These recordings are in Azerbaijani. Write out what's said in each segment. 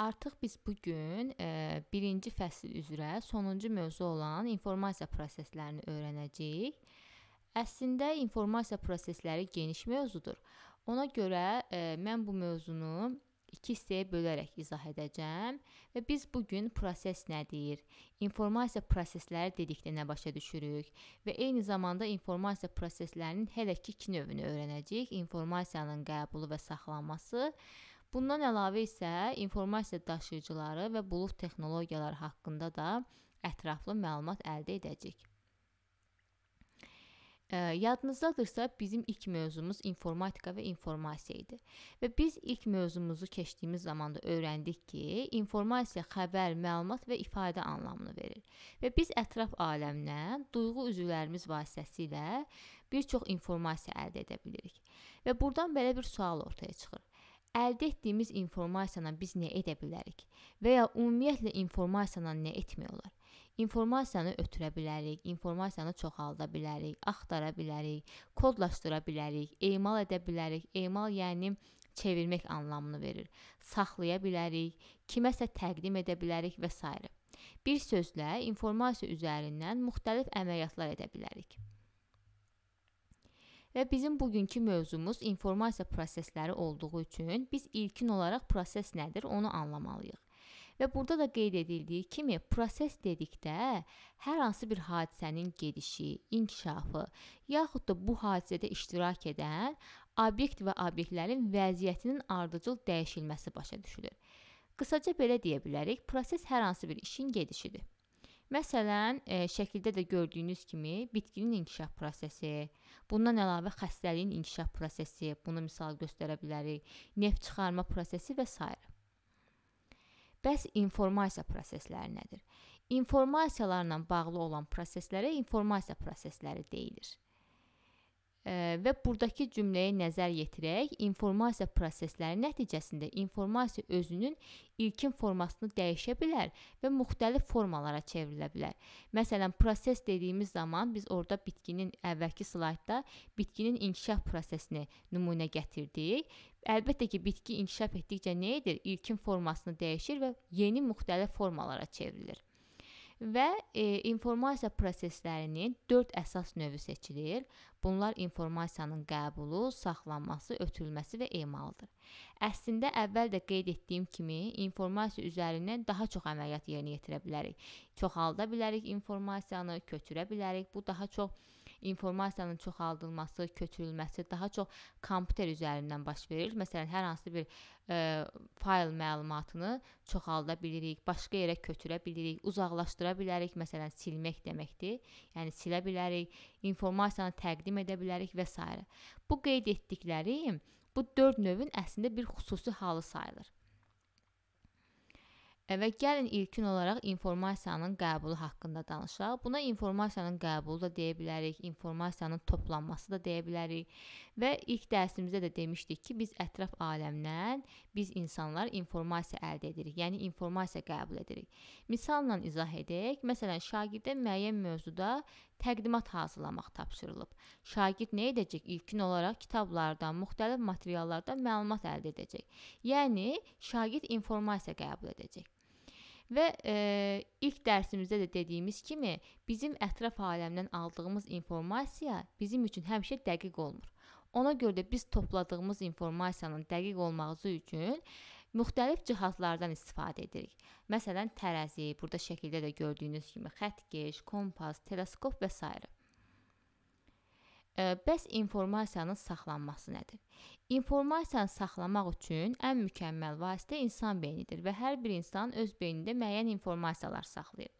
Artıq biz bu gün e, birinci fəsil üzrə sonuncu mövzu olan informasiya proseslərini öyrənəcəyik. Əslində informasiya prosesləri geniş mövzudur. Ona görə e, mən bu mövzunu iki hissəyə bölərək izah edəcəm və biz bu gün proses nədir? İnformasiya prosesləri dedikdə nə başa düşürük və eyni zamanda informasiya proseslərinin hələ ki iki növünü öyrənəcəyik. İnformasiyanın qəbulu və saxlanması və Bundan əlavə isə informasiya daşıyıcıları və bulud texnologiyaları haqqında da ətraflı məlumat əldə edəcəyik. Yadınızdadırsa, bizim ilk mövzumuz informatika və informasiya idi. Və biz ilk mövzumuzu keçdiyimiz zaman da öyrəndik ki, informasiya xəbər, məlumat və ifadə anlamını verir. Və biz ətraf aləminə duyğu üzvlərimiz vasitəsilə bir çox informasiya əldə edə bilirik. Və burdan belə bir sual ortaya çıxır əldə etdiyimiz informasiyanla biz nə edə bilərik və ya ümumiyyətlə informasiyanla nə etmək olar? İnformasiyanı ötürə bilərik, informasiyanı çoxalda bilərik, axtara bilərik, kodlaşdıra bilərik, emal edə bilərik. Emal yəni çevirmək anlamını verir. Saxlaya bilərik, kiməsə təqdim edə bilərik və s. Bir sözlə informasiya üzərindən müxtəlif əməliyyatlar edə bilərik. Və bizim bugünkü mövzumuz informasiya prosesləri olduğu üçün biz ilkin olaraq proses nədir, onu anlamalıyıq. Və burada da qeyd edildiyi kimi proses dedikdə hər hansı bir hadisənin gedişi, inkişafı, yaxud da bu hadisədə iştirak edən obyekt və obyektlərin vəziyyətinin ardıcıl dəyişilməsi başa düşülür. Qısaca belə deyə bilərik, proses hər hansı bir işin gedişidir. Məsələn, e, şəkildə də gördüyünüz kimi bitkinin inkişaf prosesi, bundan əlavə xəstəliyin inkişaf prosesi, bunu misal göstərə bilərik, neft çıxarma prosesi və s. Bəs informasiya prosesləri nədir? İnformasiyalarla bağlı olan proseslərə informasiya prosesləri deyilir və burdakı cümləyə nəzər yetirək, informasiya prosesləri nəticəsində informasiya özünün ilkin formasını dəyişə bilər və müxtəlif formalara çevrilə bilər. Məsələn, proses dediyimiz zaman biz orada bitkinin əvvəlki slaydda bitkinin inkişaf prosesini nümunə gətirdik. Əlbəttə ki, bitki inkişaf etdikcə nə edir? İlkin formasını dəyişir və yeni müxtəlif formalara çevrilir və e, informasiya proseslərinin 4 əsas növü seçilir. Bunlar informasiyanın qəbulu, saxlanması, ötürülməsi və emalıdır. Əslində əvvəl də qeyd etdiyim kimi, informasiya üzərindən daha çox əməliyyat yerinə yetirə bilərik. Çoxalda bilərik informasiyanı, köçürə bilərik. Bu daha çox informasiyanın çoxaldılması, köçürülməsi daha çox kompüter üzərindən baş verir. Məsələn, hər hansı bir ə, e, fayl məlumatını çoxalda bilirik, başqa yerə köçürə bilirik, uzaqlaşdıra bilərik, məsələn, silmək deməkdir. Yəni silə bilərik, informasiyanı təqdim edə bilərik və s. Bu qeyd etdiklərim bu 4 növün əslində bir xüsusi halı sayılır. E, və gəlin ilkin olaraq informasiyanın qəbulu haqqında danışaq. Buna informasiyanın qəbulu da deyə bilərik, informasiyanın toplanması da deyə bilərik. Və ilk dərsimizdə də demişdik ki, biz ətraf aləmdən biz insanlar informasiya əldə edirik, yəni informasiya qəbul edirik. Misalla izah edək. Məsələn, şagirdə müəyyən mövzuda təqdimat hazırlamaq tapşırılıb. Şagird nə edəcək? İlkin olaraq kitablardan, müxtəlif materiallardan məlumat əldə edəcək. Yəni şagird informasiya qəbul edəcək. Və e, ilk dərsimizdə də dediyimiz kimi, bizim ətraf aləmdən aldığımız informasiya bizim üçün həmişə dəqiq olmur. Ona görə də biz topladığımız informasiyanın dəqiq olması üçün müxtəlif cihazlardan istifadə edirik. Məsələn, tərəzi, burada şəkildə də gördüyünüz kimi xəttkeş, kompas, teleskop və s. Bəs informasiyanın saxlanması nədir? İnformasiyanı saxlamaq üçün ən mükəmməl vasitə insan beynidir və hər bir insan öz beynində müəyyən informasiyalar saxlayır.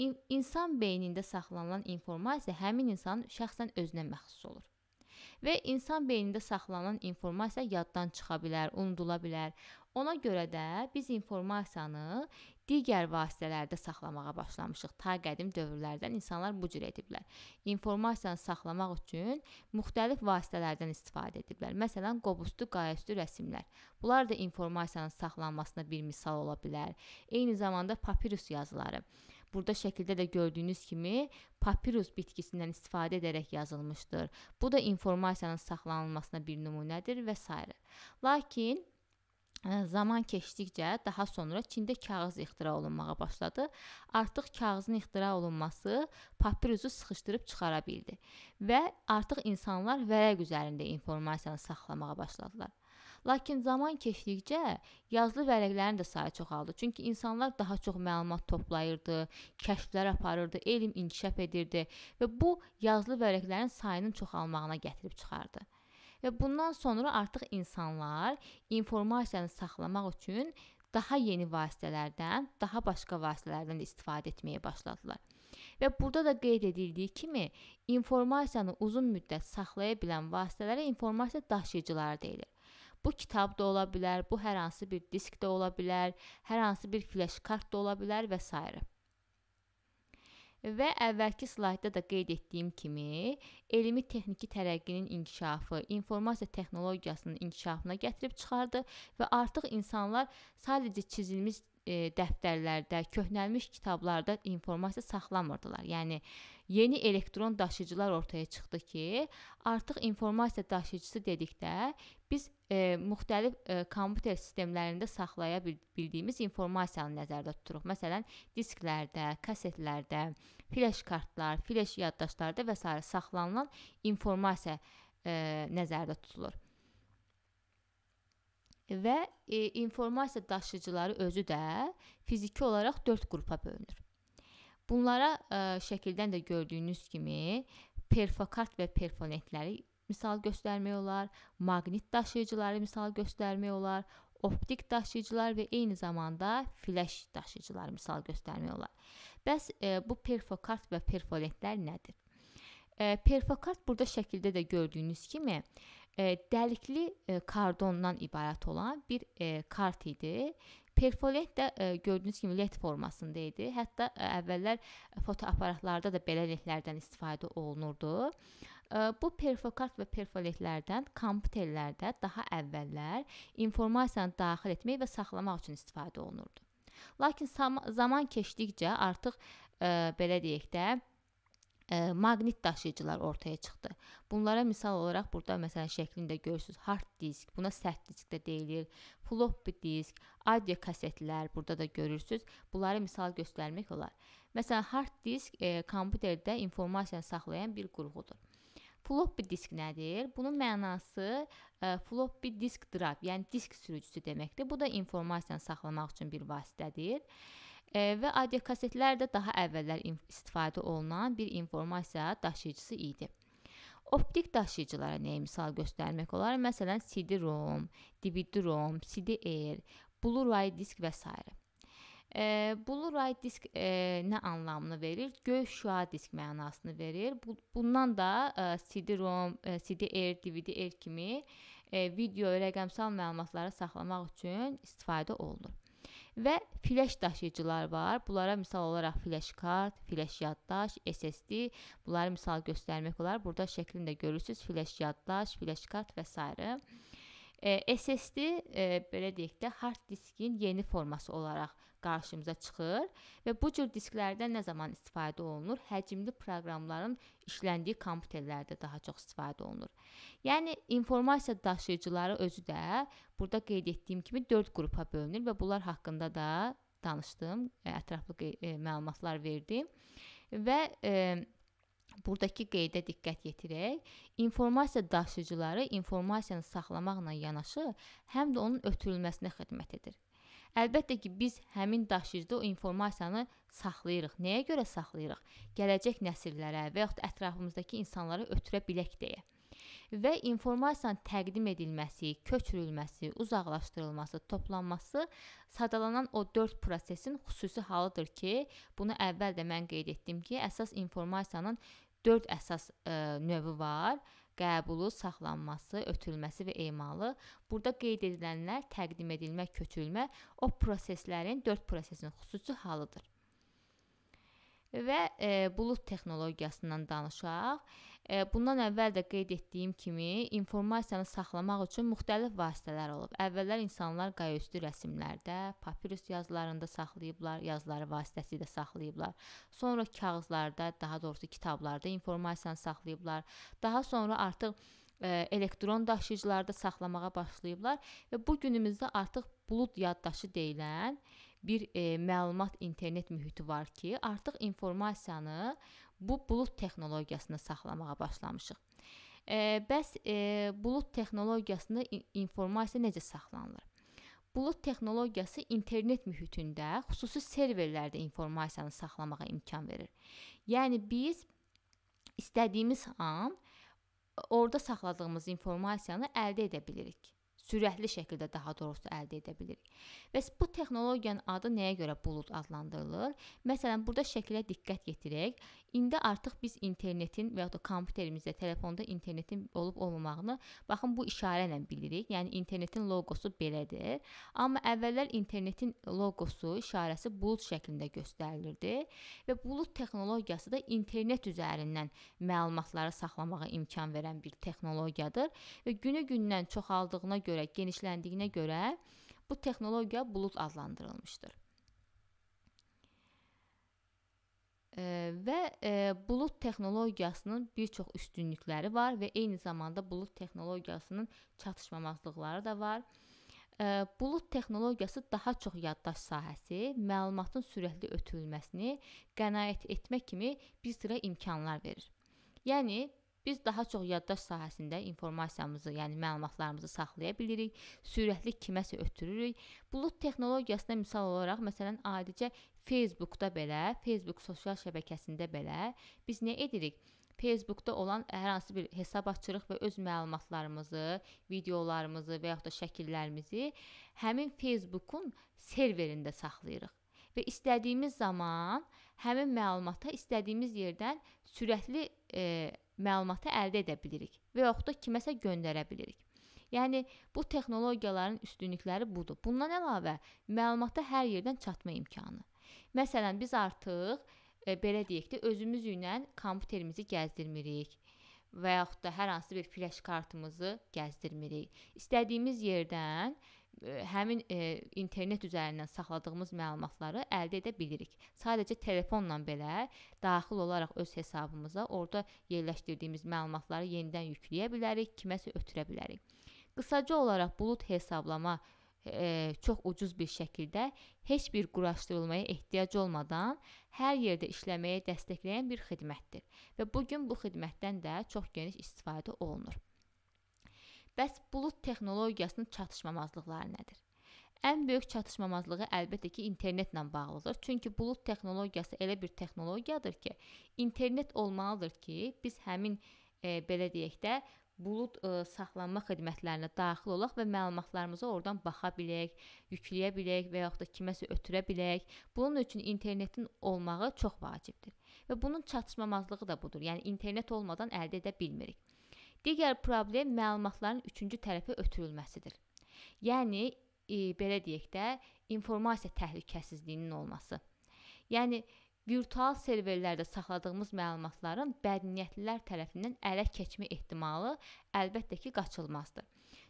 İn insan beynində saxlanılan informasiya həmin insanın şəxsən özünə məxsus olur. Və insan beynində saxlanılan informasiya yaddan çıxa bilər, unudula bilər. Ona görə də biz informasiyanı digər vasitələrdə saxlamağa başlamışıq. Ta qədim dövrlərdən insanlar bu cür ediblər. İnformasiyanı saxlamaq üçün müxtəlif vasitələrdən istifadə ediblər. Məsələn, qobustlu qayaüstü rəsmlər. Bunlar da informasiyanın saxlanmasına bir misal ola bilər. Eyni zamanda papirus yazıları. Burada şəkildə də gördüyünüz kimi papirus bitkisindən istifadə edərək yazılmışdır. Bu da informasiyanın saxlanılmasına bir nümunədir və s. Lakin Zaman keçdikcə daha sonra Çində kağız ixtira olunmağa başladı. Artıq kağızın ixtira olunması papirusu sıxışdırıb çıxara bildi və artıq insanlar vərəq üzərində informasiyanı saxlamağa başladılar. Lakin zaman keçdikcə yazılı vərəqlərin də sayı çoxaldı. Çünki insanlar daha çox məlumat toplayırdı, kəşflər aparırdı, elm inkişaf edirdi və bu yazılı vərəqlərin sayının çoxalmağına gətirib çıxardı və bundan sonra artıq insanlar informasiyanı saxlamaq üçün daha yeni vasitələrdən, daha başqa vasitələrdən də istifadə etməyə başladılar. Və burada da qeyd edildiyi kimi, informasiyanı uzun müddət saxlaya bilən vasitələrə informasiya daşıyıcıları deyilir. Bu kitab da ola bilər, bu hər hansı bir disk də ola bilər, hər hansı bir fleş kart da ola bilər və s. Və əvvəlki slaydda da qeyd etdiyim kimi, elmi texniki tərəqqinin inkişafı informasiya texnologiyasının inkişafına gətirib çıxardı və artıq insanlar sadəcə çizilmiş e, dəftərlərdə, köhnəlmiş kitablarda informasiya saxlamırdılar. Yəni Yeni elektron daşıyıcılar ortaya çıxdı ki, artıq informasiya daşıyıcısı dedikdə biz e, müxtəlif e, kompüter sistemlərində saxlaya bildiyimiz informasiyanı nəzərdə tuturuq. Məsələn, disklərdə, kasetlərdə, fleş kartlar, fleş yaddaşlarda və s. saxlanılan informasiya e, nəzərdə tutulur və e, informasiya daşıyıcıları özü də fiziki olaraq 4 qrupa bölünür. Bunlara ə, e, şəkildən də gördüyünüz kimi perfokart və perfonentləri misal göstərmək olar, maqnit daşıyıcıları misal göstərmək olar, optik daşıyıcılar və eyni zamanda flash daşıyıcıları misal göstərmək olar. Bəs e, bu perfokart və perfolentlər nədir? E, perfokart burada şəkildə də gördüyünüz kimi e, dəlikli e, kardondan ibarət olan bir e, kart idi Perforent də ə, e, gördüyünüz kimi led formasında idi. Hətta ə, e, əvvəllər fotoaparatlarda da belə ledlərdən istifadə olunurdu. Ə, e, bu perfokart və perfoletlərdən kompüterlərdə daha əvvəllər informasiyanı daxil etmək və saxlamaq üçün istifadə olunurdu. Lakin zaman keçdikcə artıq ə, belə deyək də, e, maqnit daşıyıcılar ortaya çıxdı. Bunlara misal olaraq burada məsələn şəklində görürsüz hard disk, buna sərt disk də deyilir, floppy disk, audio kasetlər burada da görürsüz. Bunları misal göstərmək olar. Məsələn hard disk e, kompüterdə informasiyanı saxlayan bir qurğudur. Floppy disk nədir? Bunun mənası e, floppy disk drive, yəni disk sürücüsü deməkdir. Bu da informasiyanı saxlamaq üçün bir vasitədir. E, E, və audiokasetlər də daha əvvəllər istifadə olunan bir informasiya daşıyıcısı idi. Optik daşıyıcılara nəyə misal göstərmək olar? Məsələn, CD-ROM, DVD-ROM, CD-Air, Blu-ray disk və s. E, Blu-ray disk e, nə anlamını verir? Göy şüa disk mənasını verir. Bu, bundan da e, CD-ROM, e, CD-Air, DVD-Air kimi e, video rəqəmsal məlumatları saxlamaq üçün istifadə olunur və fleş daşıyıcılar var. Bunlara misal olaraq fleş kart, fleş yaddaş, SSD, bunları misal göstərmək olar. Burada şəklini də görürsüz. Fleş yaddaş, fleş kart və s. E, SSD e, belə deyək də hard diskin yeni forması olaraq qarşımıza çıxır və bu cür disklərdən nə zaman istifadə olunur? Həcmli proqramların işləndiyi kompüterlərdə daha çox istifadə olunur. Yəni informasiya daşıyıcıları özü də burada qeyd etdiyim kimi 4 qrupa bölünür və bunlar haqqında da danışdım, e, ətraflı e, məlumatlar verdim və e, Buradakı qeydə diqqət yetirək. İnformasiya daşıyıcıları informasiyanı saxlamaqla yanaşı, həm də onun ötürülməsinə xidmət edir. Əlbəttə ki, biz həmin daşıyıcıda o informasiyanı saxlayırıq. Nəyə görə saxlayırıq? Gələcək nəsillərə və yaxud ətrafımızdakı insanlara ötürə bilək deyə. Və informasiyanın təqdim edilməsi, köçürülməsi, uzaqlaşdırılması, toplanması sadalanan o 4 prosesin xüsusi halıdır ki, bunu əvvəl də mən qeyd etdim ki, əsas informasiyanın 4 əsas ə, e, növü var qəbulu, saxlanması, ötürülməsi və emalı. Burada qeyd edilənlər təqdim edilmə, köçürülmə o proseslərin 4 prosesinin xüsusi halıdır. Və e, bulud texnologiyasından danışaq. Bundan əvvəl də qeyd etdiyim kimi, informasiyanı saxlamaq üçün müxtəlif vasitələr olub. Əvvəllər insanlar qayaüstü rəsmlərdə, papirus yazılarında saxlayıblar, yazıları vasitəsilə saxlayıblar. Sonra kağızlarda, daha doğrusu kitablarda informasiyanı saxlayıblar. Daha sonra artıq elektron daşıyıcılarda saxlamağa başlayıblar və bu günümüzdə artıq bulud yaddaşı deyilən bir e, məlumat internet mühiti var ki, artıq informasiyanı bu bulud texnologiyasını saxlamağa başlamışıq. E, bəs e, bulud texnologiyasında informasiya necə saxlanılır? Bulud texnologiyası internet mühitində xüsusi serverlərdə informasiyanı saxlamağa imkan verir. Yəni biz istədiyimiz an orada saxladığımız informasiyanı əldə edə bilirik sürətli şəkildə daha doğrusu əldə edə bilirik. Bəs bu texnologiyanın adı nəyə görə bulud adlandırılır? Məsələn, burada şəkilə diqqət yetirək. İndi artıq biz internetin və ya da kompüterimizdə, telefonda internetin olub-olmamağını baxın bu işarə ilə bilirik. Yəni internetin loqosu belədir. Amma əvvəllər internetin loqosu, işarəsi bulud şəklində göstərilirdi və bulud texnologiyası da internet üzərindən məlumatları saxlamağa imkan verən bir texnologiyadır və günü-gündən çoxaldığına görə görə genişləndiyinə görə bu texnologiya bulud adlandırılmışdır. və e, bulud texnologiyasının bir çox üstünlükləri var və eyni zamanda bulud texnologiyasının çatışmamazlıqları da var. E, bulud texnologiyası daha çox yaddaş sahəsi, məlumatın sürətli ötürülməsini qənaət etmək kimi bir sıra imkanlar verir. Yəni Biz daha çox yaddaş sahəsində informasiyamızı, yəni məlumatlarımızı saxlaya bilirik, sürətli kiməsə ötürürük. Bulud texnologiyasına misal olaraq məsələn adicə Facebookda belə, Facebook sosial şəbəkəsində belə biz nə edirik? Facebookda olan hər hansı bir hesab açırıq və öz məlumatlarımızı, videolarımızı və yaxud da şəkillərimizi həmin Facebookun serverində saxlayırıq və istədiyimiz zaman həmin məlumata istədiyimiz yerdən sürətli e, məlumatı əldə edə bilirik və yaxud da kiməsə göndərə bilirik. Yəni bu texnologiyaların üstünlükləri budur. Bundan əlavə məlumata hər yerdən çatma imkanı. Məsələn, biz artıq e, belə deyək də özümüzlə kompüterimizi gəzdirmirik və yaxud da hər hansı bir flash kartımızı gəzdirmirik. İstədiyimiz yerdən həmin e, internet üzərindən saxladığımız məlumatları əldə edə bilirik. Sadəcə telefonla belə daxil olaraq öz hesabımıza orada yerləşdirdiyimiz məlumatları yenidən yükləyə bilərik, kiməsə ötürə bilərik. Qısaca olaraq bulud hesablama e, çox ucuz bir şəkildə heç bir quraşdırılmaya ehtiyac olmadan hər yerdə işləməyə dəstəkləyən bir xidmətdir və bu gün bu xidmətdən də çox geniş istifadə olunur. Bəs bulud texnologiyasının çatışmamazlıqları nədir? Ən böyük çatışmamazlığı əlbəttə ki, internetlə bağlıdır. Çünki bulud texnologiyası elə bir texnologiyadır ki, internet olmalıdır ki, biz həmin e, belə deyək də bulud ə, e, saxlanma xidmətlərinə daxil olaq və məlumatlarımıza oradan baxa bilək, yükləyə bilək və yaxud da kiməsə ötürə bilək. Bunun üçün internetin olmağı çox vacibdir. Və bunun çatışmamazlığı da budur. Yəni internet olmadan əldə edə bilmirik. Digər problem məlumatların üçüncü tərəfə ötürülməsidir. Yəni e, belə deyək də, informasiya təhlükəsizliyinin olması. Yəni virtual serverlərdə saxladığımız məlumatların bədniyyətlilər tərəfindən ələ keçmə ehtimalı əlbəttə ki, qaçılmazdır.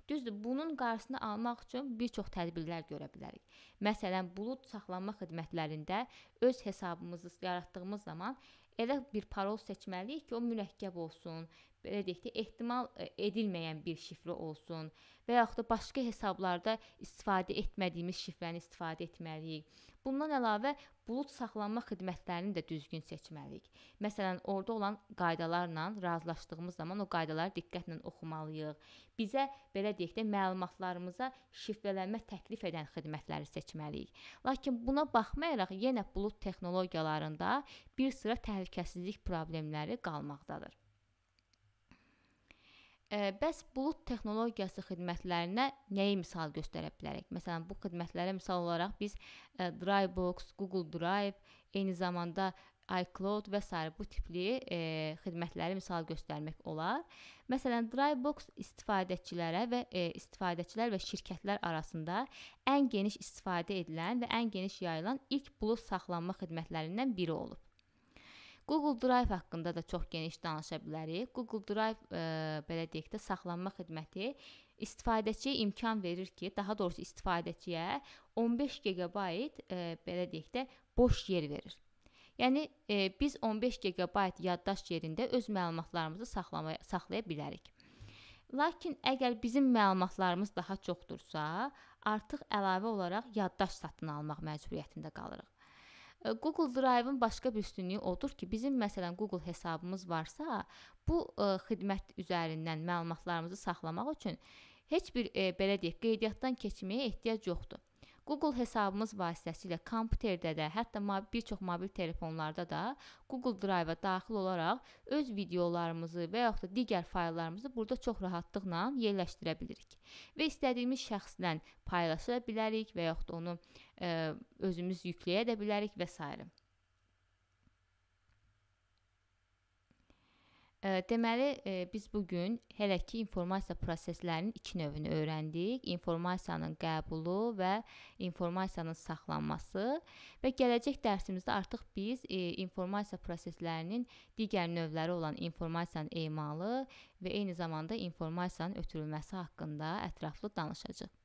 Düzdür, bunun qarşısını almaq üçün bir çox tədbirlər görə bilərik. Məsələn, bulud saxlanma xidmətlərində öz hesabımızı yaratdığımız zaman elə bir parol seçməliyik ki, o mürəkkəb olsun, belə deyək də ehtimal e, edilməyən bir şifrə olsun və yaxud da başqa hesablarda istifadə etmədiyimiz şifrəni istifadə etməliyik. Bundan əlavə bulud saxlanma xidmətlərini də düzgün seçməliyik. Məsələn, orada olan qaydalarla razılaşdığımız zaman o qaydaları diqqətlə oxumalıyıq. Bizə belə deyək də məlumatlarımıza şifrələnmə təklif edən xidmətləri seçməliyik. Lakin buna baxmayaraq yenə bulud texnologiyalarında bir sıra təhlil təhlükəsizlik problemləri qalmaqdadır. Bəs bulud texnologiyası xidmətlərinə nəyi misal göstərə bilərik? Məsələn, bu xidmətlərə misal olaraq biz Dropbox, Google Drive, eyni zamanda iCloud və s. bu tipli e, xidmətləri misal göstərmək olar. Məsələn, Dropbox istifadəçilərə və e, istifadəçilər və şirkətlər arasında ən geniş istifadə edilən və ən geniş yayılan ilk bulud saxlanma xidmətlərindən biri olub. Google Drive haqqında da çox geniş danışa bilərik. Google Drive ə, e, belə deyək də saxlanma xidməti istifadəçiyə imkan verir ki, daha doğrusu istifadəçiyə 15 GB ə, belə deyək də boş yer verir. Yəni e, biz 15 GB yaddaş yerində öz məlumatlarımızı saxlamaya saxlaya bilərik. Lakin əgər bizim məlumatlarımız daha çoxdursa, artıq əlavə olaraq yaddaş satın almaq məcburiyyətində qalırıq. Google Drive-ın başqa bir üstünlüyü odur ki, bizim məsələn Google hesabımız varsa, bu ə, e, xidmət üzərindən məlumatlarımızı saxlamaq üçün heç bir ə, e, belə deyək, qeydiyyatdan keçməyə ehtiyac yoxdur. Google hesabımız vasitəsilə kompüterdə də, hətta bir çox mobil telefonlarda da Google Drive-a daxil olaraq öz videolarımızı və yaxud da digər fayllarımızı burada çox rahatlıqla yerləşdirə bilirik. Və istədiyimiz şəxslə paylaşa bilərik və yaxud onu ə, özümüz yükləyə də bilərik və s. Deməli, e, biz bu gün hələ ki informasiya proseslərinin iki növünü öyrəndik: informasiyanın qəbulu və informasiyanın saxlanması. Və gələcək dərsimizdə artıq biz e, informasiya proseslərinin digər növləri olan informasiyanın emalı və eyni zamanda informasiyanın ötürülməsi haqqında ətraflı danışacağıq.